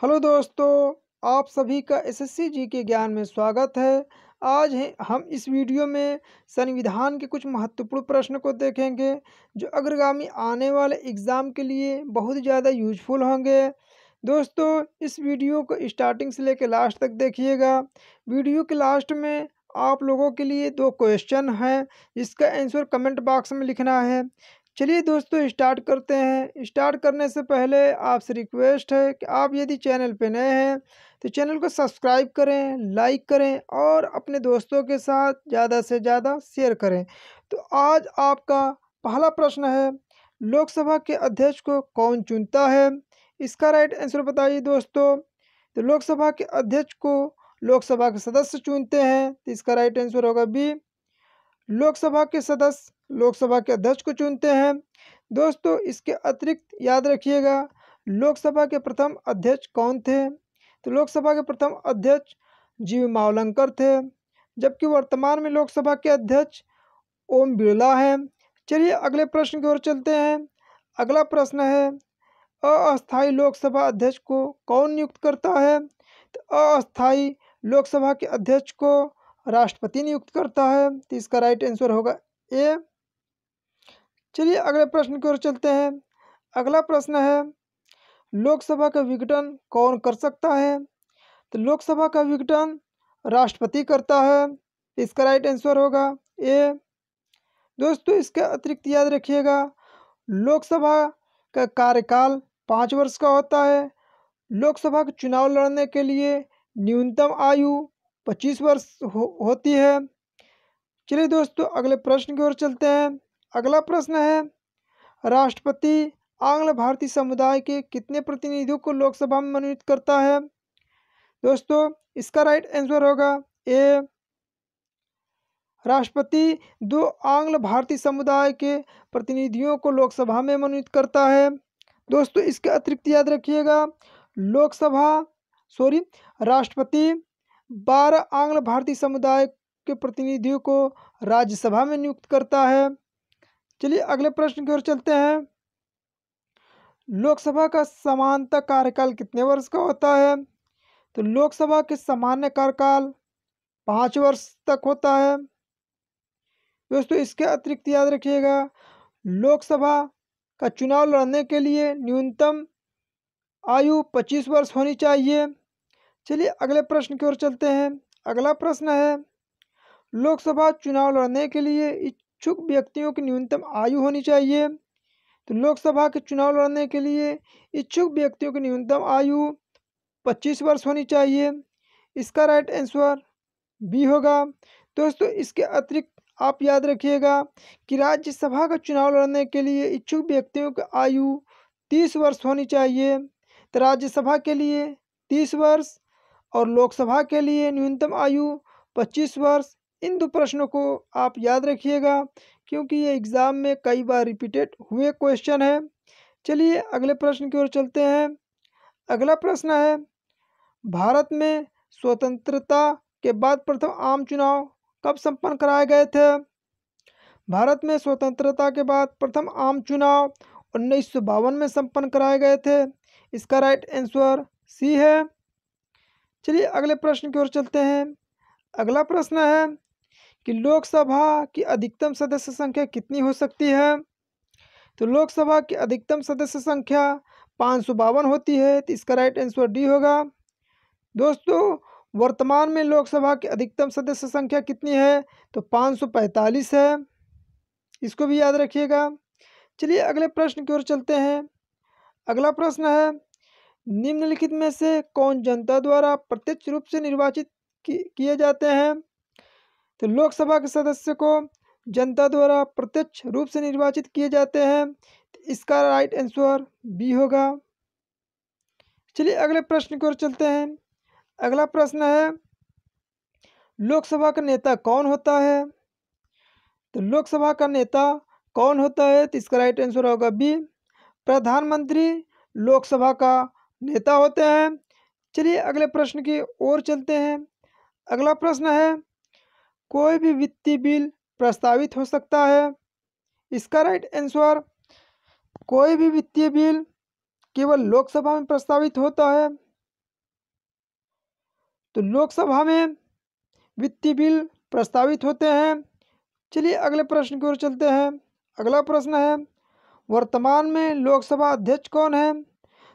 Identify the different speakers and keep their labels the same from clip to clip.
Speaker 1: hello दोस्तों आप सभी का एसएससी जी के ज्ञान में स्वागत है आज है हम इस वीडियो में संविधान के कुछ महत्वपूर्ण प्रश्न को देखेंगे जो अग्रगामी आने वाले एग्ज़ाम के लिए बहुत ज़्यादा यूजफुल होंगे दोस्तों इस वीडियो को स्टार्टिंग से लेकर लास्ट तक देखिएगा वीडियो के लास्ट में आप लोगों के लिए दो क्वेश्चन हैं जिसका आंसर कमेंट बॉक्स में लिखना है चलिए दोस्तों स्टार्ट करते हैं स्टार्ट करने से पहले आपसे रिक्वेस्ट है कि आप यदि चैनल पर नए हैं तो चैनल को सब्सक्राइब करें लाइक करें और अपने दोस्तों के साथ ज़्यादा से ज़्यादा शेयर करें तो आज आपका पहला प्रश्न है लोकसभा के अध्यक्ष को कौन चुनता है इसका राइट आंसर बताइए दोस्तों तो लोकसभा के अध्यक्ष को लोकसभा के सदस्य चुनते हैं तो इसका राइट आंसर होगा बी लोकसभा के सदस्य लोकसभा के अध्यक्ष को चुनते हैं दोस्तों इसके अतिरिक्त याद रखिएगा लोकसभा के प्रथम अध्यक्ष कौन थे तो लोकसभा के प्रथम अध्यक्ष जी मावलंकर थे जबकि वर्तमान में लोकसभा के अध्यक्ष ओम बिरला हैं चलिए अगले प्रश्न की ओर चलते हैं अगला प्रश्न है अस्थाई लोकसभा अध्यक्ष को कौन नियुक्त करता है तो अस्थाई लोकसभा के अध्यक्ष को राष्ट्रपति नियुक्त करता है तो इसका राइट आंसर होगा ए चलिए अगले प्रश्न की ओर चलते हैं अगला प्रश्न है लोकसभा का विघटन कौन कर सकता है तो लोकसभा का विघटन राष्ट्रपति करता है इसका राइट आंसर होगा ए दोस्तों इसके अतिरिक्त याद रखिएगा लोकसभा का कार्यकाल पाँच वर्ष का होता है लोकसभा के चुनाव लड़ने के लिए न्यूनतम आयु पच्चीस वर्ष हो, होती है चलिए दोस्तों अगले प्रश्न की ओर चलते हैं अगला प्रश्न है राष्ट्रपति आंग्ल भारतीय समुदाय के कितने प्रतिनिधियों को लोकसभा में मनोनीत करता है दोस्तों इसका राइट आंसर होगा ए राष्ट्रपति दो आंग्ल भारतीय समुदाय के प्रतिनिधियों को लोकसभा में मनोनीत करता है दोस्तों इसके अतिरिक्त याद रखिएगा लोकसभा सॉरी राष्ट्रपति बारह आंग्ल भारतीय समुदाय के प्रतिनिधियों को राज्यसभा में नियुक्त करता है चलिए अगले प्रश्न की ओर चलते हैं लोकसभा का समानता कार्यकाल कितने वर्ष का होता है तो लोकसभा के सामान्य कार्यकाल पाँच वर्ष तक होता है दोस्तों इसके अतिरिक्त याद रखिएगा लोकसभा का चुनाव लड़ने के लिए न्यूनतम आयु पच्चीस वर्ष होनी चाहिए चलिए अगले प्रश्न की ओर चलते हैं अगला प्रश्न है लोकसभा चुनाव लड़ने के लिए इच्छुक व्यक्तियों की न्यूनतम आयु होनी चाहिए तो लोकसभा के चुनाव लड़ने के लिए इच्छुक व्यक्तियों की न्यूनतम आयु पच्चीस वर्ष होनी चाहिए इसका राइट आंसर बी होगा दोस्तों इसके अतिरिक्त आप याद रखिएगा कि राज्यसभा का चुनाव लड़ने के लिए इच्छुक व्यक्तियों की आयु तीस वर्ष होनी चाहिए तो राज्यसभा के लिए तीस वर्ष और लोकसभा के लिए न्यूनतम आयु पच्चीस वर्ष इन दो प्रश्नों को आप याद रखिएगा क्योंकि ये एग्ज़ाम में कई बार रिपीटेड हुए क्वेश्चन है चलिए अगले प्रश्न की ओर चलते हैं अगला प्रश्न है भारत में स्वतंत्रता के बाद प्रथम आम चुनाव कब संपन्न कराए गए थे भारत में स्वतंत्रता के बाद प्रथम आम चुनाव उन्नीस में संपन्न कराए गए थे इसका राइट आंसर सी है चलिए अगले प्रश्न की ओर चलते हैं अगला प्रश्न है कि लोकसभा की अधिकतम सदस्य संख्या कितनी हो सकती है तो लोकसभा की अधिकतम सदस्य संख्या पाँच सौ बावन होती है तो इसका राइट आंसर डी होगा दोस्तों वर्तमान में लोकसभा की अधिकतम सदस्य संख्या कितनी है तो पाँच सौ पैंतालीस है इसको भी याद रखिएगा चलिए अगले प्रश्न की ओर चलते हैं अगला प्रश्न है निम्नलिखित में से कौन जनता द्वारा प्रत्यक्ष रूप से निर्वाचित किए जाते हैं तो लोकसभा के सदस्य को जनता द्वारा प्रत्यक्ष रूप से निर्वाचित किए जाते हैं तो इसका राइट आंसर बी होगा चलिए अगले प्रश्न की ओर चलते हैं अगला प्रश्न है लोकसभा का नेता कौन होता है तो लोकसभा का नेता कौन होता है तो इसका राइट आंसर होगा बी प्रधानमंत्री लोकसभा का नेता होते हैं चलिए अगले प्रश्न की ओर चलते हैं अगला प्रश्न है कोई भी वित्तीय बिल प्रस्तावित हो सकता है इसका राइट आंसर कोई भी वित्तीय बिल केवल लोकसभा में प्रस्तावित होता है तो लोकसभा में वित्तीय बिल प्रस्तावित होते हैं चलिए अगले प्रश्न की ओर चलते हैं अगला प्रश्न है वर्तमान में लोकसभा अध्यक्ष कौन है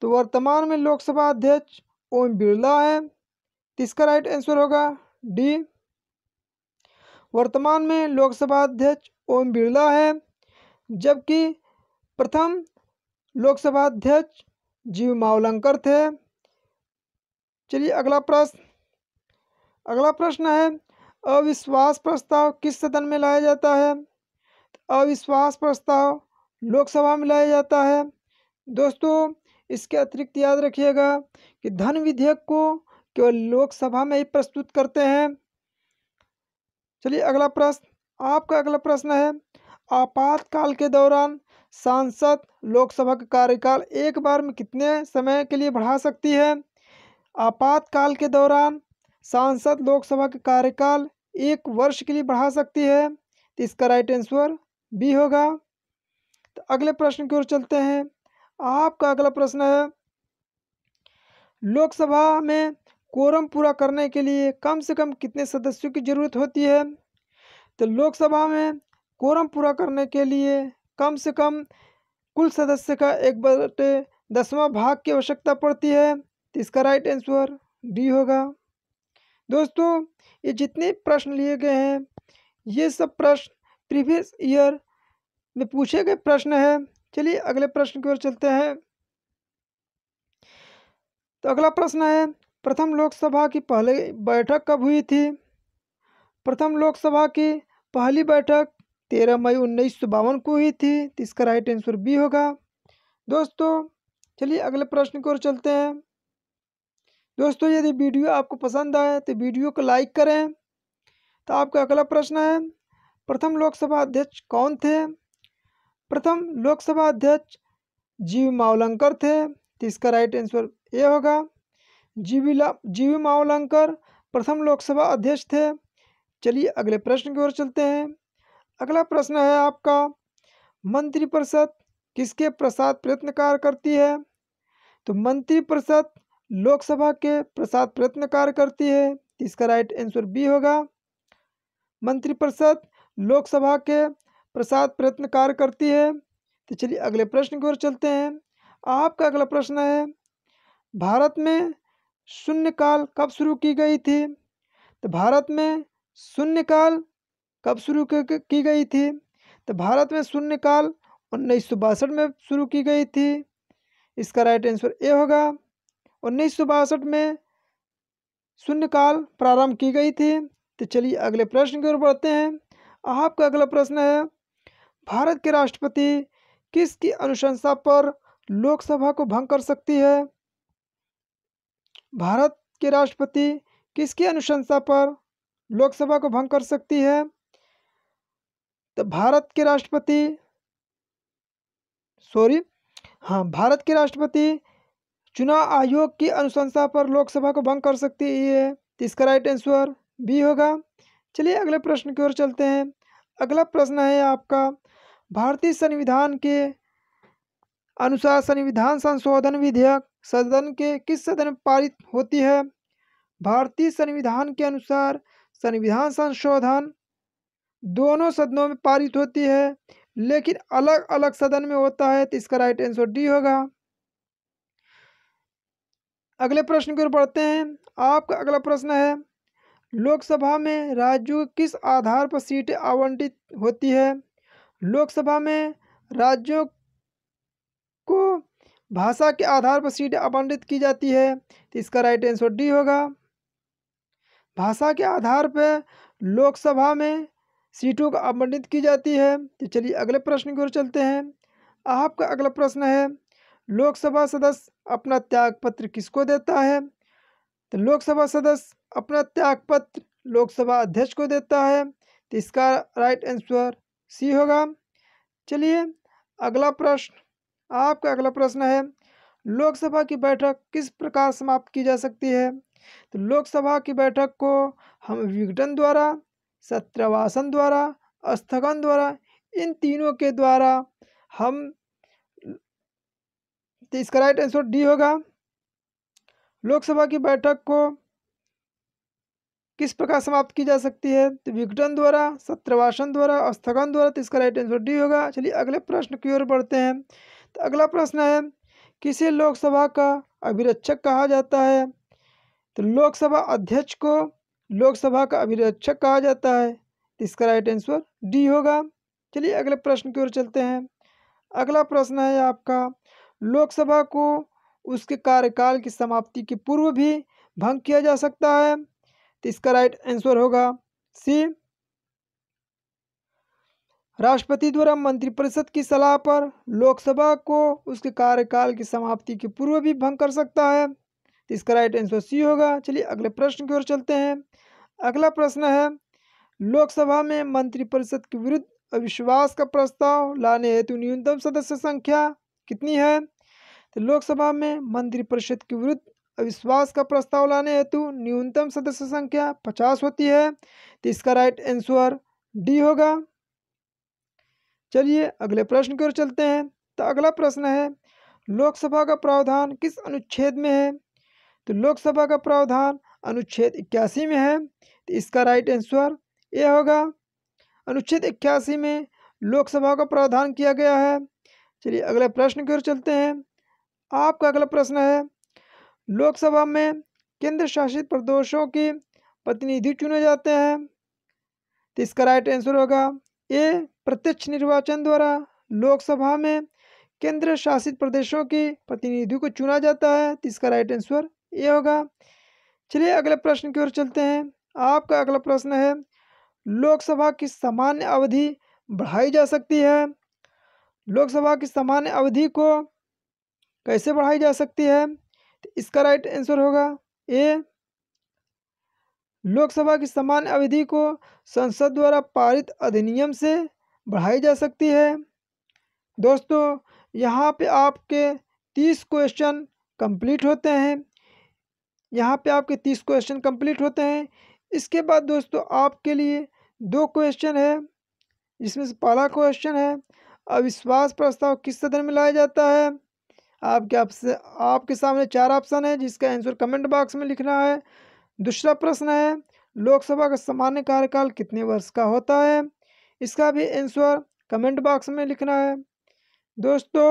Speaker 1: तो वर्तमान में लोकसभा अध्यक्ष ओम बिरला है तो इसका राइट आंसर होगा डी वर्तमान में लोकसभा अध्यक्ष ओम बिरला है जबकि प्रथम लोकसभा अध्यक्ष जीव मावलंकर थे चलिए अगला प्रश्न अगला प्रश्न है अविश्वास प्रस्ताव किस सदन में लाया जाता है अविश्वास प्रस्ताव लोकसभा में लाया जाता है दोस्तों इसके अतिरिक्त याद रखिएगा कि धन विधेयक को केवल लोकसभा में ही प्रस्तुत करते हैं चलिए अगला प्रश्न आपका अगला प्रश्न है आपातकाल के दौरान सांसद लोकसभा का कार्यकाल एक बार में कितने समय के लिए बढ़ा सकती है आपातकाल के दौरान सांसद लोकसभा का कार्यकाल एक वर्ष के लिए बढ़ा सकती है तो इसका राइट आंसर बी होगा तो अगले प्रश्न की ओर चलते हैं आपका अगला प्रश्न है लोकसभा में कोरम पूरा करने के लिए कम से कम कितने सदस्यों की ज़रूरत होती है तो लोकसभा में कोरम पूरा करने के लिए कम से कम कुल सदस्य का एक बटे दसवां भाग की आवश्यकता पड़ती है तो इसका राइट आंसर डी होगा दोस्तों ये जितने प्रश्न लिए गए हैं ये सब प्रश्न प्रीवियस ईयर में पूछे गए प्रश्न है चलिए अगले प्रश्न की ओर चलते हैं तो अगला प्रश्न है प्रथम लोकसभा की पहले बैठक कब हुई थी प्रथम लोकसभा की पहली बैठक तेरह मई उन्नीस को हुई थी तो इसका राइट आंसर बी होगा दोस्तों चलिए अगले प्रश्न की ओर चलते हैं दोस्तों यदि वीडियो आपको पसंद आए तो वीडियो को लाइक करें तो आपका अगला प्रश्न है प्रथम लोकसभा अध्यक्ष कौन थे प्रथम लोकसभा अध्यक्ष जीव मावलंकर थे तो इसका राइट आंसर ए होगा जीवीला जीवी मावलंकर प्रथम लोकसभा अध्यक्ष थे चलिए अगले प्रश्न की ओर चलते हैं अगला प्रश्न है आपका मंत्रिपरिषद किसके प्रसाद प्रयत्न कार्य करती है तो मंत्रिपरिषद लोकसभा के प्रसाद प्रयत्न कार्य करती है इसका राइट आंसर बी होगा मंत्रिपरिषद लोकसभा के प्रसाद प्रयत्न कार्य करती है तो चलिए अगले प्रश्न की ओर चलते हैं आपका अगला प्रश्न है भारत में शून्यकाल कब शुरू की गई थी तो भारत में शून्यकाल कब शुरू की गई थी तो भारत में शून्यकाल उन्नीस में शुरू की गई थी इसका राइट आंसर ए होगा उन्नीस में शून्यकाल प्रारंभ की गई थी तो चलिए अगले प्रश्न की ओर बढ़ते हैं आपका अगला प्रश्न है भारत के राष्ट्रपति किसकी अनुशंसा पर लोकसभा को भंग कर सकती है भारत के राष्ट्रपति किसकी अनुशंसा पर लोकसभा को भंग कर सकती है तो भारत के राष्ट्रपति सॉरी हाँ भारत के राष्ट्रपति चुनाव आयोग की अनुशंसा पर लोकसभा को भंग कर सकती है तो इसका राइट आंसर बी होगा चलिए अगले प्रश्न की ओर चलते हैं अगला प्रश्न है आपका भारतीय संविधान के अनुसार संविधान संशोधन विधेयक सदन के किस सदन में पारित होती है भारतीय संविधान के अनुसार संविधान संशोधन दोनों सदनों में पारित होती है लेकिन अलग अलग सदन में होता है तो इसका राइट आंसर डी होगा अगले प्रश्न की ओर बढ़ते हैं आपका अगला प्रश्न है लोकसभा में राज्यों किस आधार पर सीटें आवंटित होती है लोकसभा में राज्यों को भाषा के आधार पर सीटें आवंटित की जाती है तो इसका राइट आंसर डी होगा भाषा के आधार पर लोकसभा में सीटों का आवंटित की जाती है तो चलिए अगले प्रश्न की ओर चलते हैं आपका अगला प्रश्न है लोकसभा सदस्य अपना त्यागपत्र किसको देता है तो लोकसभा सदस्य अपना त्यागपत्र लोकसभा अध्यक्ष को देता है तो इसका राइट आंसर सी होगा चलिए अगला प्रश्न आपका अगला प्रश्न है लोकसभा की बैठक किस प्रकार समाप्त की जा सकती है तो लोकसभा की बैठक को हम विघटन द्वारा सत्रवासन द्वारा स्थगन द्वारा इन तीनों के द्वारा हम तो इसका राइट आंसर डी होगा लोकसभा की बैठक को किस प्रकार समाप्त की जा सकती है तो विघटन द्वारा सत्रवासन द्वारा स्थगन द्वारा तो इसका राइट आंसर डी होगा चलिए अगले प्रश्न की ओर बढ़ते हैं तो अगला प्रश्न है किसे लोकसभा का अभिरक्षक कहा जाता है तो लोकसभा अध्यक्ष को लोकसभा का अभिरक्षक कहा जाता है तो इसका राइट आंसर डी होगा चलिए अगले प्रश्न की ओर चलते हैं अगला प्रश्न है आपका लोकसभा को उसके कार्यकाल की समाप्ति के पूर्व भी भंग किया जा सकता है तो इसका राइट आंसर होगा सी राष्ट्रपति द्वारा मंत्रिपरिषद की सलाह पर लोकसभा को उसके कार्यकाल की समाप्ति के पूर्व भी भंग कर सकता है तो इसका राइट आंसर सी होगा चलिए अगले प्रश्न की ओर चलते हैं अगला प्रश्न है लोकसभा में मंत्रिपरिषद के विरुद्ध अविश्वास का प्रस्ताव लाने हेतु न्यूनतम सदस्य संख्या कितनी है तो लोकसभा में मंत्रिपरिषद के विरुद्ध अविश्वास का प्रस्ताव लाने हेतु न्यूनतम सदस्य संख्या पचास होती है तो इसका राइट आंसर डी होगा चलिए अगले प्रश्न की ओर चलते हैं तो अगला प्रश्न है लोकसभा का प्रावधान किस अनुच्छेद में है तो लोकसभा का प्रावधान अनुच्छेद इक्यासी में है तो इसका राइट आंसर ये होगा अनुच्छेद इक्यासी में लोकसभा का प्रावधान किया गया है चलिए अगले प्रश्न की ओर चलते हैं आपका अगला प्रश्न है लोकसभा में केंद्र शासित प्रदेशों के प्रतिनिधि चुने जाते हैं तो इसका राइट आंसर होगा ये प्रत्यक्ष निर्वाचन द्वारा लोकसभा में केंद्र शासित प्रदेशों के प्रतिनिधियों को चुना जाता है तो इसका राइट आंसर ये होगा चलिए अगले प्रश्न की ओर चलते हैं आपका अगला प्रश्न है लोकसभा की सामान्य अवधि बढ़ाई जा सकती है लोकसभा की सामान्य अवधि को कैसे बढ़ाई जा सकती है तो इसका राइट आंसर होगा ए लोकसभा की समान अवधि को संसद द्वारा पारित अधिनियम से बढ़ाई जा सकती है दोस्तों यहाँ पे आपके तीस क्वेश्चन कंप्लीट होते हैं यहाँ पे आपके तीस क्वेश्चन कंप्लीट होते हैं इसके बाद दोस्तों आपके लिए दो क्वेश्चन है जिसमें से पहला क्वेश्चन है अविश्वास प्रस्ताव किस सदन में लाया जाता है आपके आपसे आपके सामने चार ऑप्शन है जिसका आंसर कमेंट बॉक्स में लिखना है दूसरा प्रश्न है लोकसभा का सामान्य कार्यकाल कितने वर्ष का होता है इसका भी आंसर कमेंट बॉक्स में लिखना है दोस्तों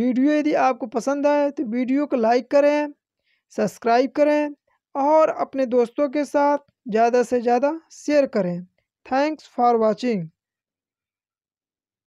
Speaker 1: वीडियो यदि आपको पसंद आए तो वीडियो को लाइक करें सब्सक्राइब करें और अपने दोस्तों के साथ ज़्यादा से ज़्यादा शेयर करें थैंक्स फॉर वॉचिंग